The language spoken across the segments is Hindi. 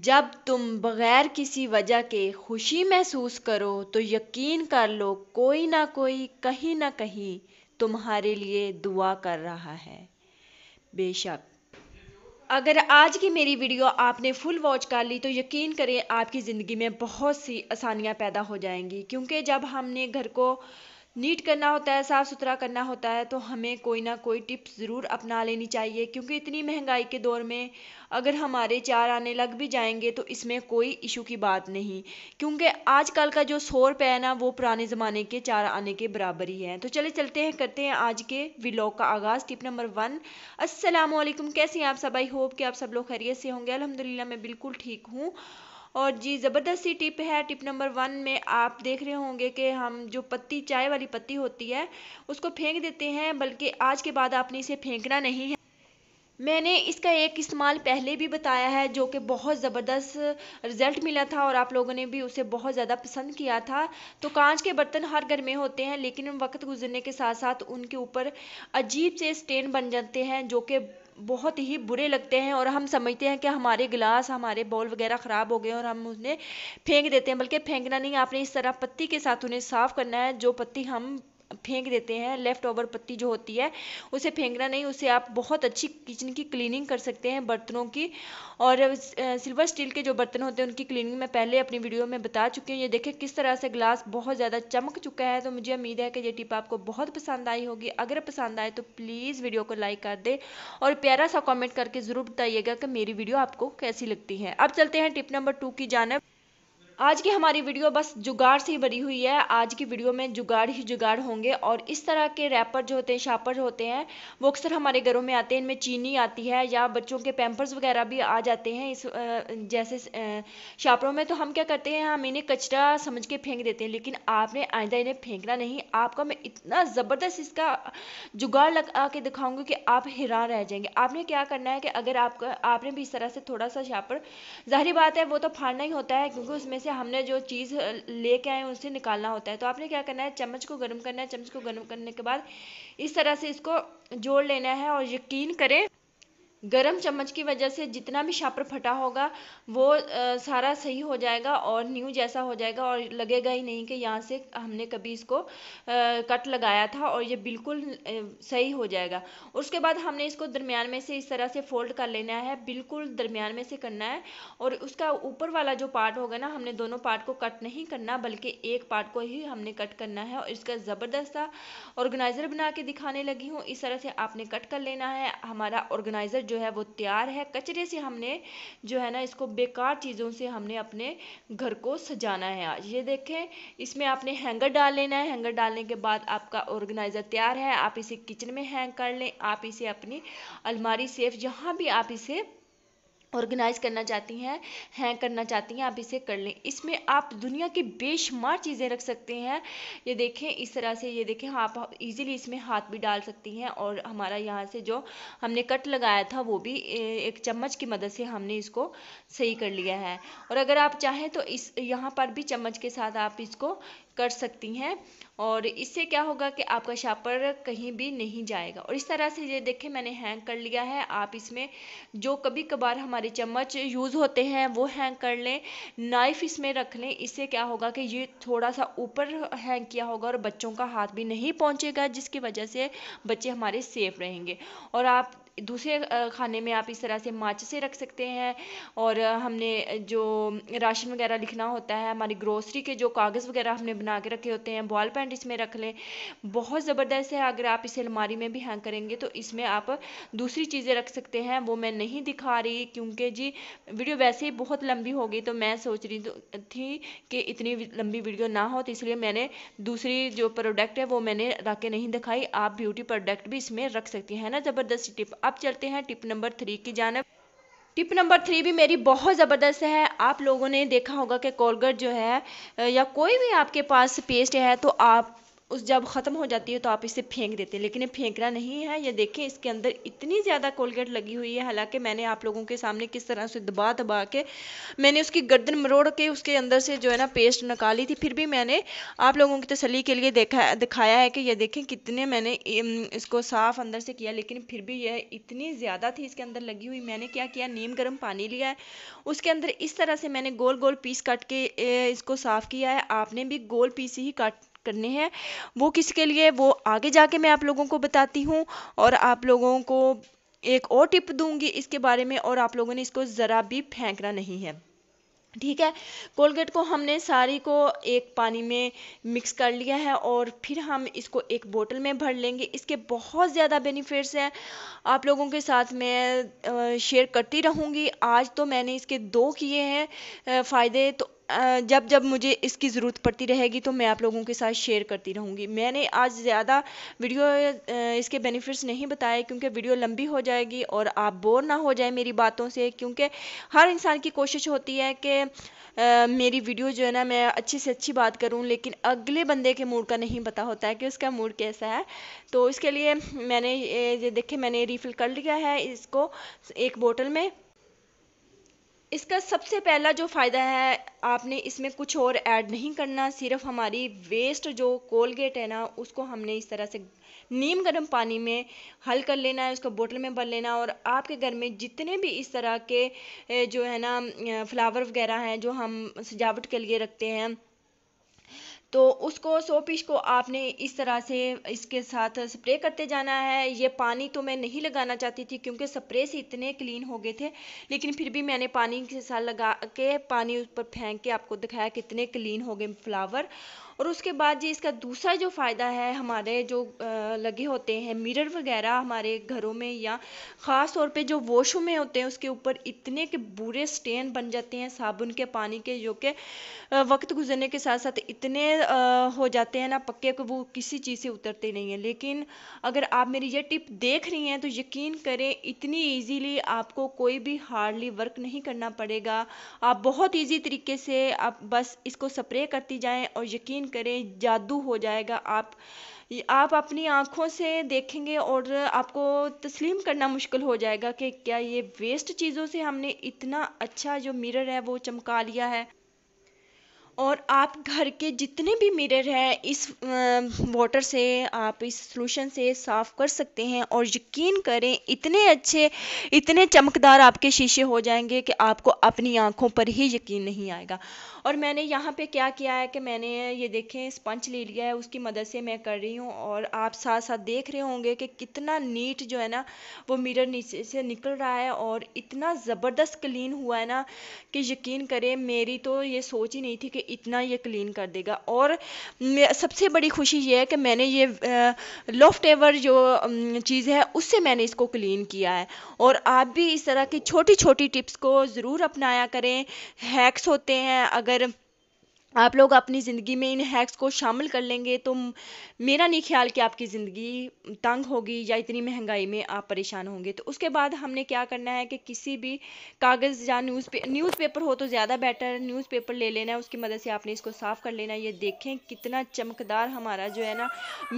जब तुम बगैर किसी वजह के खुशी महसूस करो तो यकीन कर लो कोई ना कोई कहीं ना कहीं तुम्हारे लिए दुआ कर रहा है बेशक अगर आज की मेरी वीडियो आपने फुल वॉच कर ली तो यकीन करें आपकी ज़िंदगी में बहुत सी आसानियाँ पैदा हो जाएंगी क्योंकि जब हमने घर को नीट करना होता है साफ़ सुथरा करना होता है तो हमें कोई ना कोई टिप्स ज़रूर अपना लेनी चाहिए क्योंकि इतनी महंगाई के दौर में अगर हमारे चार आने लग भी जाएंगे तो इसमें कोई इशू की बात नहीं क्योंकि आजकल का जो सौ रुपये है ना वो पुराने ज़माने के चार आने के बराबर ही है तो चले चलते हैं करते हैं आज के व्लॉग का आगाज़ टिप नंबर वन असलम कैसे हैं आप सब आई होप कि आप सब लोग खैरियत से होंगे अलहमदिल्ला मैं बिल्कुल ठीक हूँ और जी ज़बरदस्त सी टिप है टिप नंबर वन में आप देख रहे होंगे कि हम जो पत्ती चाय वाली पत्ती होती है उसको फेंक देते हैं बल्कि आज के बाद आपने इसे फेंकना नहीं है मैंने इसका एक इस्तेमाल पहले भी बताया है जो कि बहुत ज़बरदस्त रिज़ल्ट मिला था और आप लोगों ने भी उसे बहुत ज़्यादा पसंद किया था तो कांच के बर्तन हर घर में होते हैं लेकिन वक्त गुजरने के साथ साथ उनके ऊपर अजीब से स्टेन बन जाते हैं जो कि बहुत ही बुरे लगते हैं और हम समझते हैं कि हमारे गिलास हमारे बॉल वगैरह ख़राब हो गए और हम उन्हें फेंक देते हैं बल्कि फेंकना नहीं आपने इस तरह पत्ती के साथ उन्हें साफ़ करना है जो पत्ती हम फेंक देते हैं लेफ़्ट ओवर पत्ती जो होती है उसे फेंकना नहीं उसे आप बहुत अच्छी किचन की क्लीनिंग कर सकते हैं बर्तनों की और सिल्वर स्टील के जो बर्तन होते हैं उनकी क्लीनिंग मैं पहले अपनी वीडियो में बता चुकी हूँ ये देखें किस तरह से ग्लास बहुत ज़्यादा चमक चुका है तो मुझे उम्मीद है कि ये टिप आपको बहुत पसंद आई होगी अगर पसंद आए तो प्लीज़ वीडियो को लाइक कर दे और प्यारा सा कॉमेंट करके ज़रूर बताइएगा कि मेरी वीडियो आपको कैसी लगती है अब चलते हैं टिप नंबर टू की जानब आज की हमारी वीडियो बस जुगाड़ से ही भरी हुई है आज की वीडियो में जुगाड़ ही जुगाड़ होंगे और इस तरह के रैपर जो होते हैं शापर होते हैं वो अक्सर हमारे घरों में आते हैं इनमें चीनी आती है या बच्चों के पैम्पर्स वगैरह भी आ जाते हैं इस जैसे शापरों में तो हम क्या करते हैं हम इन्हें कचरा समझ के फेंक देते हैं लेकिन आपने आइंदा इन्हें फेंकना नहीं आपका मैं इतना ज़बरदस्त इसका जुगाड़ लगा के दिखाऊंगी कि आप हैरान रह जाएंगे आपने क्या करना है कि अगर आपका आपने भी इस तरह से थोड़ा सा शापर जाहिर बात है वो तो फाड़ना ही होता है क्योंकि उसमें से हमने जो चीज़ लेके आए उसे निकालना होता है तो आपने क्या करना है चम्मच को गर्म करना है चम्मच को गर्म करने के बाद इस तरह से इसको जोड़ लेना है और यकीन करें गरम चम्मच की वजह से जितना भी शापर फटा होगा वो आ, सारा सही हो जाएगा और न्यू जैसा हो जाएगा और लगेगा ही नहीं कि यहाँ से हमने कभी इसको आ, कट लगाया था और ये बिल्कुल आ, सही हो जाएगा उसके बाद हमने इसको दरमियान में से इस तरह से फोल्ड कर लेना है बिल्कुल दरमियान में से करना है और उसका ऊपर वाला जो पार्ट होगा ना हमने दोनों पार्ट को कट नहीं करना बल्कि एक पार्ट को ही हमने कट करना है और इसका ज़बरदस्त ऑर्गेनाइज़र बना के दिखाने लगी हूँ इस तरह से आपने कट कर लेना है हमारा ऑर्गेनाइज़र जो है वो तैयार है कचरे से हमने जो है ना इसको बेकार चीज़ों से हमने अपने घर को सजाना है आज ये देखें इसमें आपने हैंगर डाल लेना है हैंगर डालने के बाद आपका ऑर्गेनाइज़र तैयार है आप इसे किचन में हैंग कर लें आप इसे अपनी अलमारी सेफ जहाँ भी आप इसे ऑर्गेनाइज करना चाहती हैं हैं करना चाहती हैं आप इसे कर लें इसमें आप दुनिया की बेशुमार चीज़ें रख सकते हैं ये देखें इस तरह से ये देखें आप इजीली इसमें हाथ भी डाल सकती हैं और हमारा यहाँ से जो हमने कट लगाया था वो भी एक चम्मच की मदद से हमने इसको सही कर लिया है और अगर आप चाहें तो इस यहाँ पर भी चम्मच के साथ आप इसको कर सकती हैं और इससे क्या होगा कि आपका शापर कहीं भी नहीं जाएगा और इस तरह से ये देखें मैंने हैंग कर लिया है आप इसमें जो कभी कभार हमारे चम्मच यूज़ होते हैं वो हैंग कर लें नाइफ़ इसमें रख लें इससे क्या होगा कि ये थोड़ा सा ऊपर हैंग किया होगा और बच्चों का हाथ भी नहीं पहुँचेगा जिसकी वजह से बच्चे हमारे सेफ रहेंगे और आप दूसरे खाने में आप इस तरह से माच से रख सकते हैं और हमने जो राशन वगैरह लिखना होता है हमारी ग्रोसरी के जो कागज़ वगैरह हमने बना के रखे होते हैं बॉल पेंट इसमें रख लें बहुत ज़बरदस्त है अगर आप इसे अलमारी में भी हैंग करेंगे तो इसमें आप दूसरी चीज़ें रख सकते हैं वो मैं नहीं दिखा रही क्योंकि जी वीडियो वैसे ही बहुत लंबी हो गई तो मैं सोच रही तो, थी कि इतनी लंबी वीडियो ना हो तो इसलिए मैंने दूसरी जो प्रोडक्ट है वो मैंने रख के नहीं दिखाई आप ब्यूटी प्रोडक्ट भी इसमें रख सकती हैं ना ज़बरदस्त टिप अब चलते हैं टिप नंबर थ्री की जानब टिप नंबर थ्री भी मेरी बहुत ज़बरदस्त है आप लोगों ने देखा होगा कि कोलगेट जो है या कोई भी आपके पास पेस्ट है तो आप उस जब ख़त्म हो जाती है तो आप इसे फेंक देते हैं लेकिन ये फेंकना नहीं है ये देखें इसके अंदर इतनी ज़्यादा कोलगेट लगी हुई है हालांकि मैंने आप लोगों के सामने किस तरह से दबा दबा के मैंने उसकी गर्दन मरोड़ के उसके अंदर से जो है ना पेस्ट निकाली थी फिर भी मैंने आप लोगों की तसली के लिए देखा दिखाया है कि यह देखें कितने मैंने इसको साफ़ अंदर से किया लेकिन फिर भी यह इतनी ज़्यादा थी इसके अंदर लगी हुई मैंने क्या किया नीम गर्म पानी लिया है उसके अंदर इस तरह से मैंने गोल गोल पीस काट के इसको साफ़ किया है आपने भी गोल पीस ही काट करने हैं वो किसके लिए वो आगे जाके मैं आप लोगों को बताती हूँ और आप लोगों को एक और टिप दूंगी इसके बारे में और आप लोगों ने इसको ज़रा भी फेंकना नहीं है ठीक है कोलगेट को हमने सारी को एक पानी में मिक्स कर लिया है और फिर हम इसको एक बोतल में भर लेंगे इसके बहुत ज़्यादा बेनिफिट्स हैं आप लोगों के साथ मैं शेयर करती रहूँगी आज तो मैंने इसके दो किए हैं फ़ायदे तो जब जब मुझे इसकी ज़रूरत पड़ती रहेगी तो मैं आप लोगों के साथ शेयर करती रहूँगी मैंने आज ज़्यादा वीडियो इसके बेनिफिट्स नहीं बताए क्योंकि वीडियो लंबी हो जाएगी और आप बोर ना हो जाए मेरी बातों से क्योंकि हर इंसान की कोशिश होती है कि मेरी वीडियो जो है ना मैं अच्छी से अच्छी बात करूँ लेकिन अगले बंदे के मूड का नहीं पता होता है कि उसका मूड कैसा है तो इसके लिए मैंने ये देखे मैंने रिफ़िल कर लिया है इसको एक बोतल में इसका सबसे पहला जो फ़ायदा है आपने इसमें कुछ और ऐड नहीं करना सिर्फ हमारी वेस्ट जो कोलगेट है ना उसको हमने इस तरह से नीम गर्म पानी में हल कर लेना है उसको बोतल में भर लेना और आपके घर में जितने भी इस तरह के जो है ना फ्लावर वगैरह हैं जो हम सजावट के लिए रखते हैं तो उसको सो पीस को आपने इस तरह से इसके साथ स्प्रे करते जाना है ये पानी तो मैं नहीं लगाना चाहती थी क्योंकि स्प्रे से इतने क्लीन हो गए थे लेकिन फिर भी मैंने पानी के साथ लगा के पानी उस पर फेंक के आपको दिखाया कितने क्लीन हो गए फ्लावर और उसके बाद जी इसका दूसरा जो फ़ायदा है हमारे जो लगे होते हैं मिरर वगैरह हमारे घरों में या ख़ास तौर पे जो वॉशरूम में होते हैं उसके ऊपर इतने के बुरे स्टेन बन जाते हैं साबुन के पानी के जो कि वक्त गुजरने के साथ साथ इतने हो जाते हैं ना पक्के को वो किसी चीज़ से उतरते नहीं हैं लेकिन अगर आप मेरी ये टिप देख रही हैं तो यकीन करें इतनी इजीली आपको कोई भी हार्डली वर्क नहीं करना पड़ेगा आप बहुत इजी तरीके से आप बस इसको स्प्रे करती जाएं और यकीन करें जादू हो जाएगा आप आप अपनी आँखों से देखेंगे और आपको तस्लीम करना मुश्किल हो जाएगा कि क्या ये वेस्ट चीज़ों से हमने इतना अच्छा जो मिरर है वो चमका लिया है और आप घर के जितने भी मिरर हैं इस वाटर से आप इस सॉल्यूशन से साफ़ कर सकते हैं और यकीन करें इतने अच्छे इतने चमकदार आपके शीशे हो जाएंगे कि आपको अपनी आंखों पर ही यकीन नहीं आएगा और मैंने यहाँ पे क्या किया है कि मैंने ये देखें स्पंच ले लिया है उसकी मदद से मैं कर रही हूँ और आप साथ साथ देख रहे होंगे कि कितना नीट जो है ना वो मिरर नीचे से निकल रहा है और इतना ज़बरदस्त क्लीन हुआ है ना कि यकीन करें मेरी तो ये सोच ही नहीं थी कि इतना ये क्लीन कर देगा और सबसे बड़ी खुशी ये है कि मैंने ये लॉफ्ट एवर जो चीज़ है उससे मैंने इसको क्लीन किया है और आप भी इस तरह की छोटी छोटी टिप्स को ज़रूर अपनाया करें हैक्स होते हैं अगर आप लोग अपनी ज़िंदगी में इन हैक्स को शामिल कर लेंगे तो मेरा नहीं ख्याल कि आपकी ज़िंदगी तंग होगी या इतनी महंगाई में आप परेशान होंगे तो उसके बाद हमने क्या करना है कि किसी भी कागज़ या न्यूज़ पे न्यूज़ पेपर हो तो ज़्यादा बेटर न्यूज़ पेपर ले लेना है उसकी मदद से आपने इसको साफ़ कर लेना ये देखें कितना चमकदार हमारा जो है ना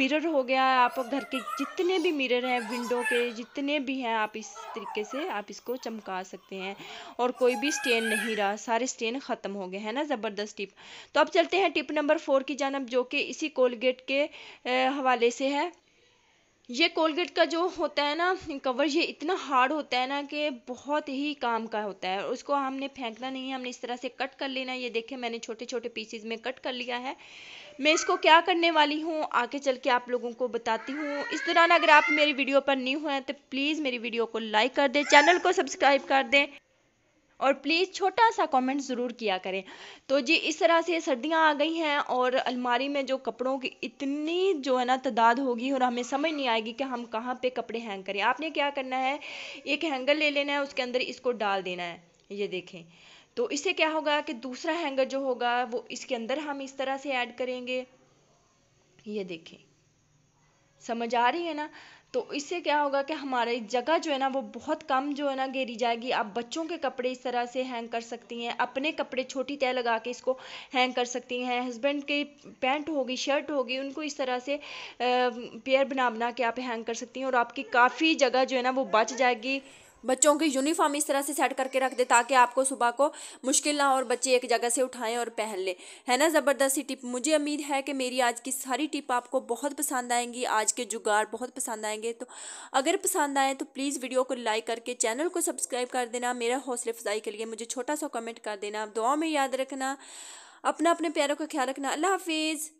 मिरर हो गया आप घर के जितने भी मिरर हैं विंडो के जितने भी हैं आप इस तरीके से आप इसको चमका सकते हैं और कोई भी स्टेन नहीं रहा सारे स्टेन ख़त्म हो गए हैं ना ज़बरदस्त टिप तो अब चलते हैं टिप नंबर फोर की जानब जो कि इसी कोलगेट के हवाले से है ये कोलगेट का जो होता है ना कवर ये इतना हार्ड होता है ना कि बहुत ही काम का होता है और उसको हमने फेंकना नहीं है हमने इस तरह से कट कर लेना ये देखें मैंने छोटे छोटे पीसीज में कट कर लिया है मैं इसको क्या करने वाली हूँ आगे चल के आप लोगों को बताती हूँ इस दौरान अगर आप मेरी वीडियो पर न्यू हैं तो प्लीज़ मेरी वीडियो को लाइक कर दें चैनल को सब्सक्राइब कर दें और प्लीज़ छोटा सा कमेंट ज़रूर किया करें तो जी इस तरह से सर्दियां आ गई हैं और अलमारी में जो कपड़ों की इतनी जो है ना तादाद होगी और हमें समझ नहीं आएगी कि हम कहाँ पे कपड़े हैंग करें आपने क्या करना है एक हैंगर ले लेना है उसके अंदर इसको डाल देना है ये देखें तो इससे क्या होगा कि दूसरा हैंगर जो होगा वो इसके अंदर हम इस तरह से ऐड करेंगे ये देखें समझ आ रही है ना तो इससे क्या होगा कि हमारी जगह जो है ना वो बहुत कम जो है ना घेरी जाएगी आप बच्चों के कपड़े इस तरह से हैंग कर सकती हैं अपने कपड़े छोटी तय लगा के इसको हैंग कर सकती हैं हस्बैंड की पैंट होगी शर्ट होगी उनको इस तरह से पेयर बना बना के आप हैंग कर सकती हैं और आपकी काफ़ी जगह जो है ना वो बच जाएगी बच्चों की यूनिफॉर्म इस तरह से सेट करके रख दे ताकि आपको सुबह को मुश्किल ना हो और बच्चे एक जगह से उठाएं और पहन लें है ना ज़बरदस्ती टिप मुझे उम्मीद है कि मेरी आज की सारी टिप आपको बहुत पसंद आएंगी आज के जुगाड़ बहुत पसंद आएंगे तो अगर पसंद आए तो प्लीज़ वीडियो को लाइक करके चैनल को सब्सक्राइब कर देना मेरा हौसले अफजाई के लिए मुझे छोटा सा कमेंट कर देना दुआ में याद रखना अपना अपने प्यारों का ख्याल रखना अल्लाह हाफिज़